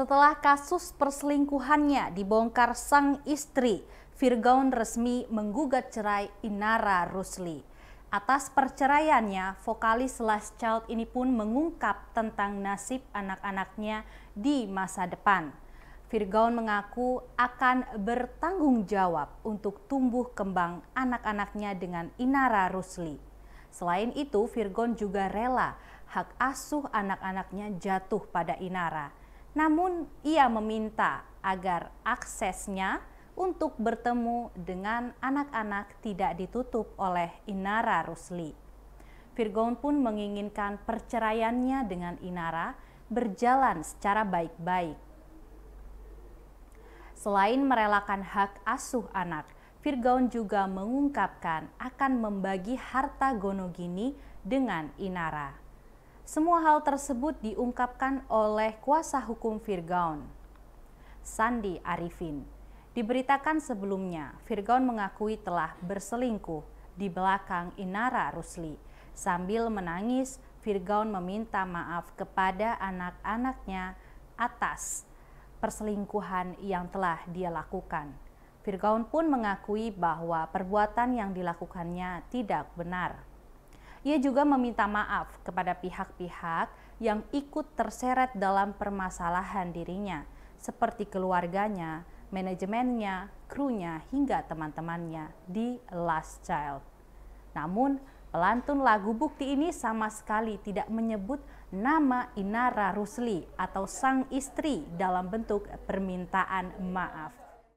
Setelah kasus perselingkuhannya dibongkar sang istri, Virgaun resmi menggugat cerai Inara Rusli. Atas perceraiannya, vokalis Last Child ini pun mengungkap tentang nasib anak-anaknya di masa depan. Virgaun mengaku akan bertanggung jawab untuk tumbuh kembang anak-anaknya dengan Inara Rusli. Selain itu, Virgon juga rela hak asuh anak-anaknya jatuh pada Inara. Namun ia meminta agar aksesnya untuk bertemu dengan anak-anak tidak ditutup oleh Inara Rusli. Virgon pun menginginkan perceraiannya dengan Inara berjalan secara baik-baik. Selain merelakan hak asuh anak, Virgaun juga mengungkapkan akan membagi harta Gonogini dengan Inara. Semua hal tersebut diungkapkan oleh kuasa hukum Firgaun, Sandi Arifin. Diberitakan sebelumnya, Firgaun mengakui telah berselingkuh di belakang Inara Rusli. Sambil menangis, Firgaun meminta maaf kepada anak-anaknya atas perselingkuhan yang telah dia lakukan. Firgaun pun mengakui bahwa perbuatan yang dilakukannya tidak benar. Ia juga meminta maaf kepada pihak-pihak yang ikut terseret dalam permasalahan dirinya, seperti keluarganya, manajemennya, krunya, hingga teman-temannya di Last Child. Namun, pelantun lagu bukti ini sama sekali tidak menyebut nama Inara Rusli atau sang istri dalam bentuk permintaan maaf.